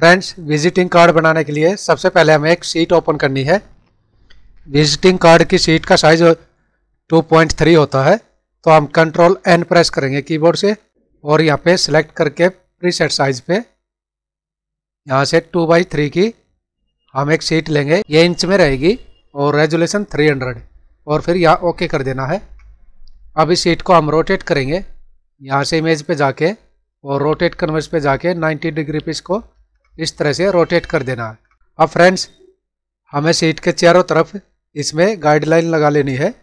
friends visiting card बनाने के लिए सबसे पहले हमें एक सीट ओपन करनी है विजिटिंग कार्ड की सीट का साइज 2.3 होता है तो हम कंट्रोल एन प्रेस करेंगे कीबोर्ड से और यहाँ पे सिलेक्ट करके प्रीसेट साइज पे यहाँ से टू बाई थ्री की हम एक सीट लेंगे ये इंच में रहेगी और रेजुलेशन 300 और फिर यहाँ ओके कर देना है अब इस सीट को हम रोटेट करेंगे यहाँ से इमेज पे जाके और रोटेट कन्वर्स पे जाके 90 डिग्री पे इसको इस तरह से रोटेट कर देना है अब फ्रेंड्स हमें सीट के चारों तरफ इसमें गाइडलाइन लगा लेनी है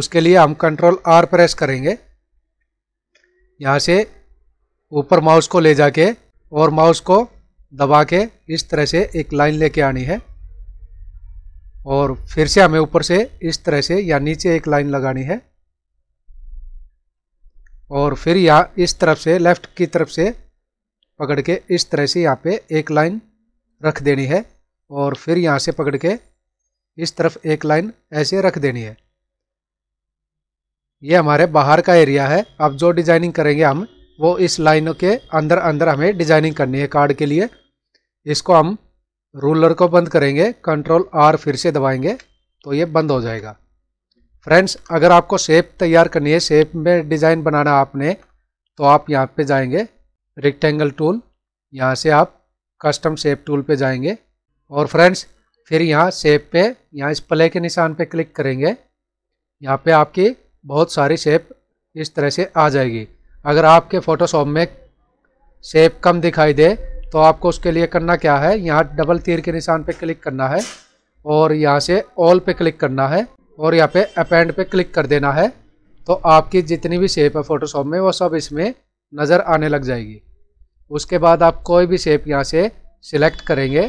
उसके लिए हम कंट्रोल आर प्रेस करेंगे यहाँ से ऊपर माउस को ले जाके और माउस को दबा के इस तरह से एक लाइन लेके आनी है और फिर से हमें ऊपर से इस तरह से या नीचे एक लाइन लगानी है और फिर यहाँ इस तरफ से लेफ्ट की तरफ से पकड़ के इस तरह से यहाँ पे एक लाइन रख देनी है और फिर यहाँ से पकड़ के इस तरफ एक लाइन ऐसे रख देनी है ये हमारे बाहर का एरिया है अब जो डिजाइनिंग करेंगे हम वो इस लाइनों के अंदर अंदर हमें डिजाइनिंग करनी है कार्ड के लिए इसको हम रूलर को बंद करेंगे कंट्रोल आर फिर से दबाएंगे तो ये बंद हो जाएगा फ्रेंड्स अगर आपको शेप तैयार करनी है शेप में डिज़ाइन बनाना आपने तो आप यहाँ पे जाएंगे रेक्टेंगल टूल यहाँ से आप कस्टम शेप टूल पे जाएंगे और फ्रेंड्स फिर यहाँ शेप पे यहाँ इस प्ले के निशान पे क्लिक करेंगे यहाँ पे आपकी बहुत सारी शेप इस तरह से आ जाएगी अगर आपके फ़ोटोशॉप में शेप कम दिखाई दे तो आपको उसके लिए करना क्या है यहाँ डबल तीर के निशान पे क्लिक करना है और यहाँ से ऑल पे क्लिक करना है और यहाँ पे अपेंड पे क्लिक कर देना है तो आपकी जितनी भी शेप है फ़ोटोशॉप में वो सब इसमें नज़र आने लग जाएगी उसके बाद आप कोई भी शेप यहाँ से सिलेक्ट करेंगे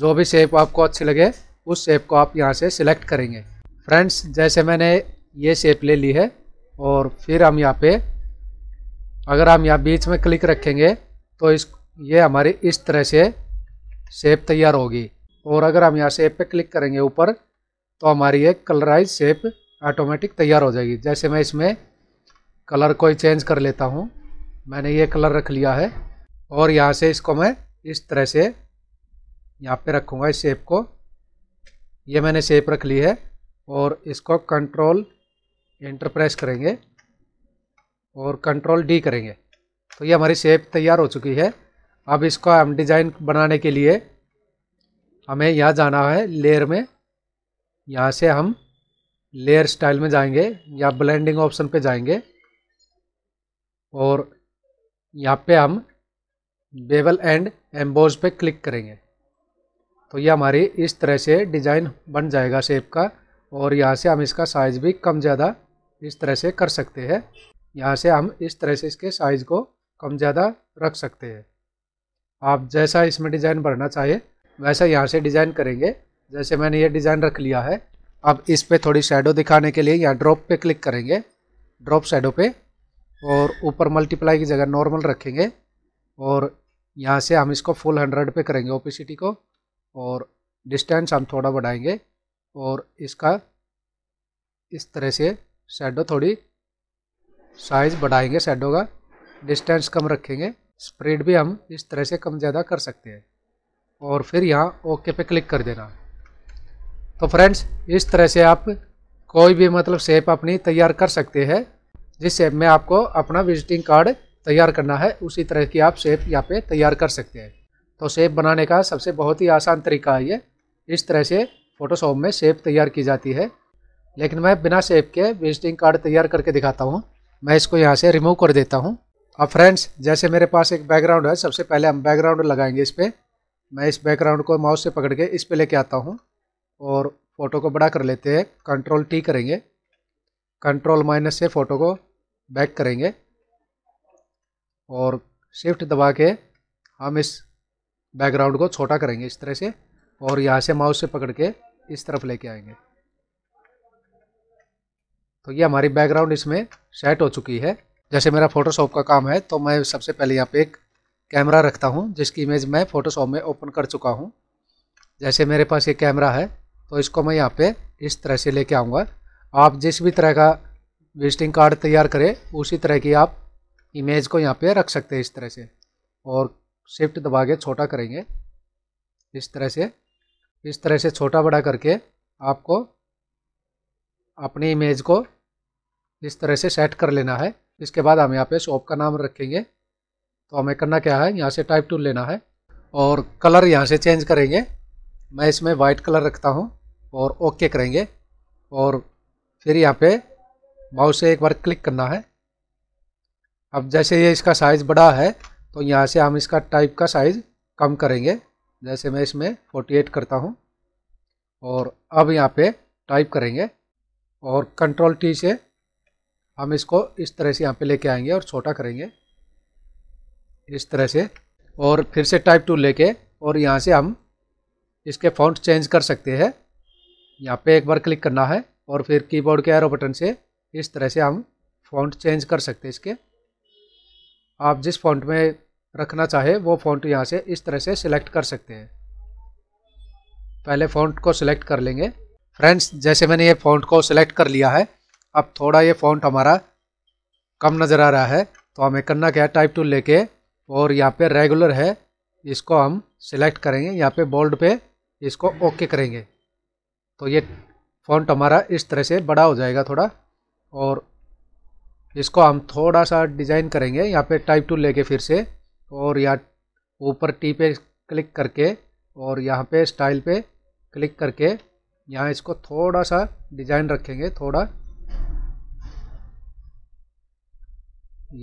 जो भी शेप आपको अच्छी लगे उस शेप को आप यहाँ से सिलेक्ट करेंगे फ्रेंड्स जैसे मैंने ये शेप ले ली है और फिर हम यहाँ पे अगर हम यहाँ बीच में क्लिक रखेंगे तो इस ये हमारी इस तरह से शेप तैयार होगी और अगर हम यहाँ शेप पे क्लिक करेंगे ऊपर तो हमारी ये कलराइज शेप ऑटोमेटिक तैयार हो जाएगी जैसे मैं इसमें कलर कोई चेंज कर लेता हूँ मैंने ये कलर रख लिया है और यहाँ से इसको मैं इस तरह से यहाँ पे रखूँगा इस शेप को ये मैंने शेप रख ली है और इसको कंट्रोल इंटर प्रेस करेंगे और कंट्रोल डी करेंगे तो ये हमारी शेप तैयार हो चुकी है अब इसको हम डिज़ाइन बनाने के लिए हमें यहाँ जाना है लेयर में यहाँ से हम लेयर स्टाइल में जाएंगे या ब्लेंडिंग ऑप्शन पे जाएंगे और यहाँ पे हम बेवल एंड एम्बोज पे क्लिक करेंगे तो ये हमारी इस तरह से डिज़ाइन बन जाएगा शेप का और यहाँ से हम इसका साइज़ भी कम ज़्यादा इस तरह से कर सकते हैं यहाँ से हम इस तरह से इसके साइज़ को कम ज़्यादा रख सकते हैं आप जैसा इसमें डिज़ाइन भरना चाहिए वैसा यहाँ से डिज़ाइन करेंगे जैसे मैंने ये डिज़ाइन रख लिया है अब इस पर थोड़ी शेडो दिखाने के लिए यहाँ ड्रॉप पे क्लिक करेंगे ड्रॉप शेडो पे और ऊपर मल्टीप्लाई की जगह नॉर्मल रखेंगे और यहाँ से हम इसको फुल हंड्रेड पे करेंगे ओपेसिटी को और डिस्टेंस हम थोड़ा बढ़ाएंगे और इसका इस तरह से शेडो थोड़ी साइज़ बढ़ाएंगे शेडो का डिस्टेंस कम रखेंगे स्प्रेड भी हम इस तरह से कम ज़्यादा कर सकते हैं और फिर यहाँ ओके पे क्लिक कर देना तो फ्रेंड्स इस तरह से आप कोई भी मतलब शेप अपनी तैयार कर सकते हैं जिस शेप में आपको अपना विजिटिंग कार्ड तैयार करना है उसी तरह की आप शेप यहाँ पे तैयार कर सकते हैं तो शेप बनाने का सबसे बहुत ही आसान तरीका है ये इस तरह से फ़ोटोशॉप में शेप तैयार की जाती है लेकिन मैं बिना शेप के विजिटिंग कार्ड तैयार करके दिखाता हूँ मैं इसको यहाँ से रिमूव कर देता हूँ अब फ्रेंड्स जैसे मेरे पास एक बैकग्राउंड है सबसे पहले हम बैकग्राउंड लगाएंगे इस पर मैं इस बैकग्राउंड को माउस से पकड़ के इस पर लेके आता हूँ और फ़ोटो को बड़ा कर लेते हैं कंट्रोल टी करेंगे कंट्रोल माइनस से फ़ोटो को बैक करेंगे और शिफ्ट दबा के हम इस बैकग्राउंड को छोटा करेंगे इस तरह से और यहाँ से माउस से पकड़ के इस तरफ लेके आएंगे तो ये हमारी बैकग्राउंड इसमें सेट हो चुकी है जैसे मेरा फोटोशॉप का काम है तो मैं सबसे पहले यहाँ पे एक कैमरा रखता हूँ जिसकी इमेज मैं फोटोशॉप में ओपन कर चुका हूँ जैसे मेरे पास ये कैमरा है तो इसको मैं यहाँ पे इस तरह से लेके आऊँगा आप जिस भी तरह का विजिटिंग कार्ड तैयार करें उसी तरह की आप इमेज को यहाँ पे रख सकते हैं इस तरह से और शिफ्ट दबा के छोटा करेंगे इस तरह से इस तरह से छोटा बड़ा करके आपको अपनी इमेज को इस तरह से सेट कर लेना है इसके बाद हम यहाँ पे शॉप का नाम रखेंगे तो हमें करना क्या है यहाँ से टाइप टूल लेना है और कलर यहाँ से चेंज करेंगे मैं इसमें वाइट कलर रखता हूँ और ओके करेंगे और फिर यहाँ पे माउस से एक बार क्लिक करना है अब जैसे ये इसका साइज़ बड़ा है तो यहाँ से हम इसका टाइप का साइज़ कम करेंगे जैसे मैं इसमें 48 करता हूँ और अब यहाँ पे टाइप करेंगे और कंट्रोल टी से हम इसको इस तरह से यहाँ पे लेके आएंगे और छोटा करेंगे इस तरह से और फिर से टाइप टू लेके और यहाँ से हम इसके फॉन्ट चेंज कर सकते हैं यहाँ पे एक बार क्लिक करना है और फिर कीबोर्ड के एरो बटन से इस तरह से हम फॉन्ट चेंज कर सकते हैं इसके आप जिस फॉन्ट में रखना चाहे वो फॉन्ट यहाँ से इस तरह से सिलेक्ट कर सकते हैं पहले फॉन्ट को सिलेक्ट कर लेंगे फ्रेंड्स जैसे मैंने ये फॉन्ट को सिलेक्ट कर लिया है अब थोड़ा ये फॉन्ट हमारा कम नज़र आ रहा है तो हमें करना क्या है टाइप टू लेके और यहाँ पे रेगुलर है इसको हम सिलेक्ट करेंगे यहाँ पे बोल्ड पे इसको ओके करेंगे तो ये फॉन्ट हमारा इस तरह से बड़ा हो जाएगा थोड़ा और इसको हम थोड़ा सा डिज़ाइन करेंगे यहाँ पे टाइप टू लेके फिर से और यहाँ ऊपर टी पे क्लिक करके और यहाँ पे स्टाइल पे क्लिक करके यहाँ इसको थोड़ा सा डिज़ाइन रखेंगे थोड़ा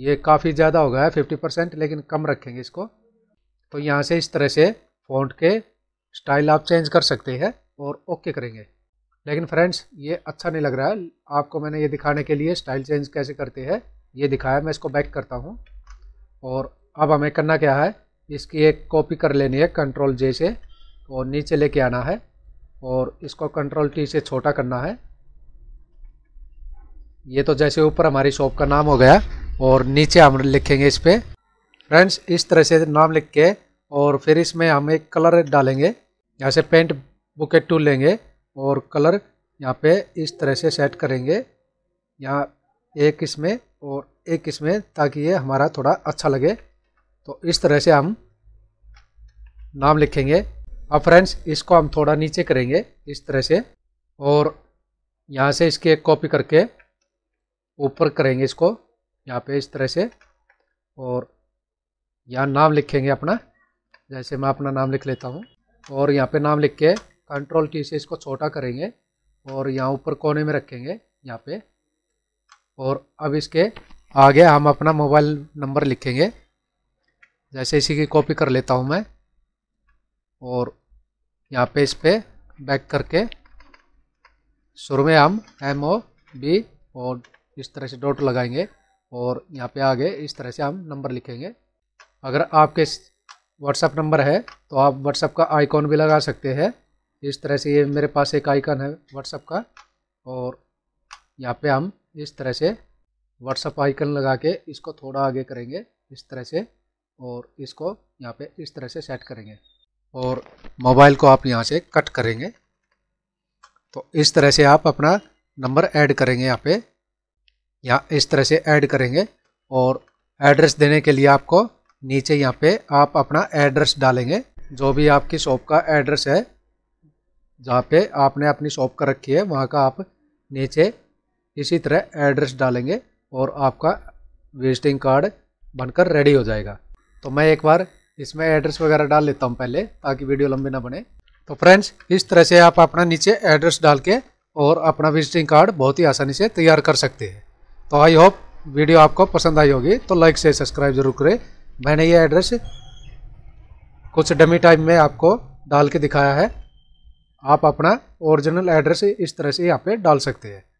ये काफ़ी ज़्यादा हो गया है फिफ्टी परसेंट लेकिन कम रखेंगे इसको तो यहाँ से इस तरह से फ़ॉन्ट के स्टाइल आप चेंज कर सकते हैं और ओके करेंगे लेकिन फ्रेंड्स ये अच्छा नहीं लग रहा है आपको मैंने ये दिखाने के लिए स्टाइल चेंज कैसे करते हैं ये दिखाया मैं इसको बैक करता हूँ और अब हमें करना क्या है इसकी एक कॉपी कर लेनी है कंट्रोल जे से और तो नीचे लेके आना है और इसको कंट्रोल टी से छोटा करना है ये तो जैसे ऊपर हमारी शॉप का नाम हो गया और नीचे हम लिखेंगे इस पर फ्रेंड्स इस तरह से नाम लिख के और फिर इसमें हम एक कलर डालेंगे यहाँ से पेंट बुकेट टूल लेंगे और कलर यहाँ पे इस तरह से सेट करेंगे यहाँ एक इसमें और एक इसमें ताकि ये हमारा थोड़ा अच्छा लगे तो इस तरह से हम नाम लिखेंगे अब फ्रेंड्स इसको हम थोड़ा नीचे करेंगे इस तरह से और यहाँ से इसके कॉपी करके ऊपर करेंगे इसको यहाँ पे इस तरह से और यहाँ नाम लिखेंगे अपना जैसे मैं अपना नाम लिख लेता हूँ और यहाँ पे नाम लिख के कंट्रोल की से इसको छोटा करेंगे और यहाँ ऊपर कोने में रखेंगे यहाँ पे और अब इसके आगे हम अपना मोबाइल नंबर लिखेंगे जैसे इसी की कॉपी कर लेता हूँ मैं और यहाँ पे इस पर बैक करके शुरू में हम एम ओ बी और इस तरह से डॉट लगाएंगे और यहाँ पे आगे इस तरह से हम नंबर लिखेंगे अगर आपके व्हाट्सएप नंबर है तो आप व्हाट्सएप का आइकॉन भी लगा सकते हैं इस तरह से ये मेरे पास एक आइकन है व्हाट्सअप का और यहाँ पे हम इस तरह से व्हाट्सअप आइकन लगा के इसको थोड़ा आगे करेंगे इस तरह से और इसको यहाँ पे इस तरह से सेट करेंगे और मोबाइल को आप यहाँ से कट करेंगे तो इस तरह से आप अपना नंबर ऐड करेंगे यहाँ पे यहाँ इस तरह से ऐड करेंगे और एड्रेस देने के लिए आपको नीचे यहाँ पे आप अपना एड्रेस डालेंगे जो भी आपकी शॉप का एड्रेस है जहाँ पे आपने अपनी शॉप कर रखी है वहाँ का आप नीचे इसी तरह एड्रेस डालेंगे और आपका विजिटिंग कार्ड बनकर रेडी हो जाएगा तो मैं एक बार इसमें एड्रेस वगैरह डाल लेता हूँ पहले ताकि वीडियो लंबी ना बने तो फ्रेंड्स इस तरह से आप अपना नीचे एड्रेस डाल के और अपना विजिटिंग कार्ड बहुत ही आसानी से तैयार कर सकते हैं तो आई होप वीडियो आपको पसंद आई होगी तो लाइक से सब्सक्राइब जरूर करें मैंने ये एड्रेस कुछ डमी टाइम में आपको डाल के दिखाया है आप अपना ओरिजिनल एड्रेस इस तरह से यहाँ पे डाल सकते हैं